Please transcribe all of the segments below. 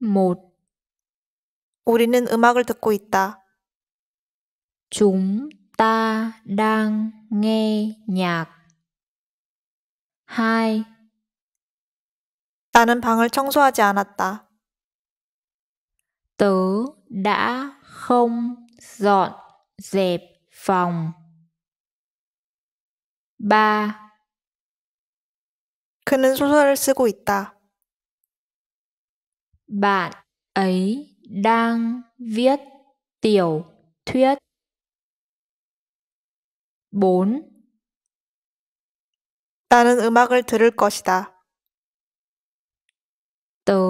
một 우리는 음악을 듣고 있다. chúng ta đang nghe nhạc hai 나는 방을 청소하지 않았다. tớ đã không dọn dẹp phòng ba 그는 소설을 쓰고 있다. bạn ấy đang viết tiểu thuyết 4 나는 음악을 들을 것이다. Tớ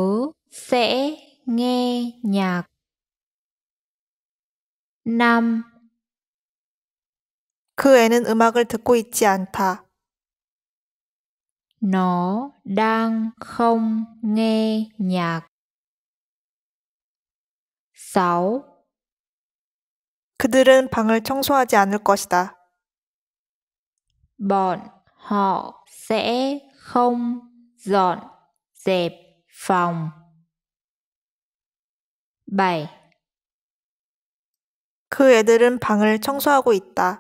sẽ nghe nhạc. 5. 그 애는 음악을 듣고 있지 않다. Nó đang không nghe nhạc. sáu 그들은 방을 청소하지 않을 것이다. Bọn họ sẽ không dọn dẹp phòng. 7. 그 애들은 방을 청소하고 있다.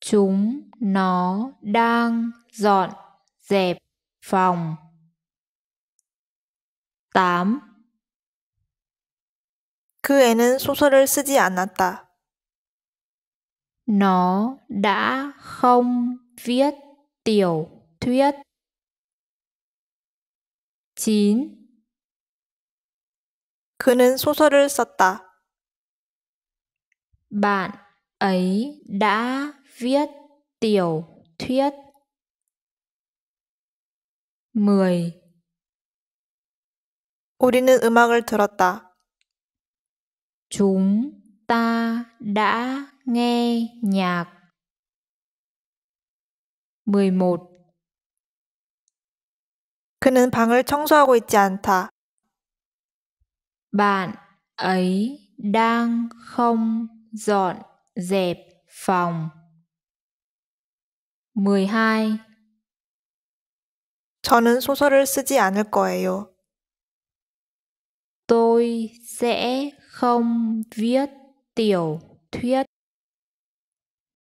Chúng nó đang dọn dẹp phòng. 8. 그 애는 소설을 쓰지 않았다. Nó đã không viết tiểu thuyết. 9. 그는 소설을 썼다. Bạn ấy đã viết tiểu thuyết. 10. 우리는 음악을 들었다. chúng ta đã nghe nhạc 11 그는 방을 청소하고 있지 않다. Bạn ấy đang không dọn dẹp phòng. 12 저는 소설을 쓰지 않을 거예요. Tôi sẽ không viết tiểu thuyết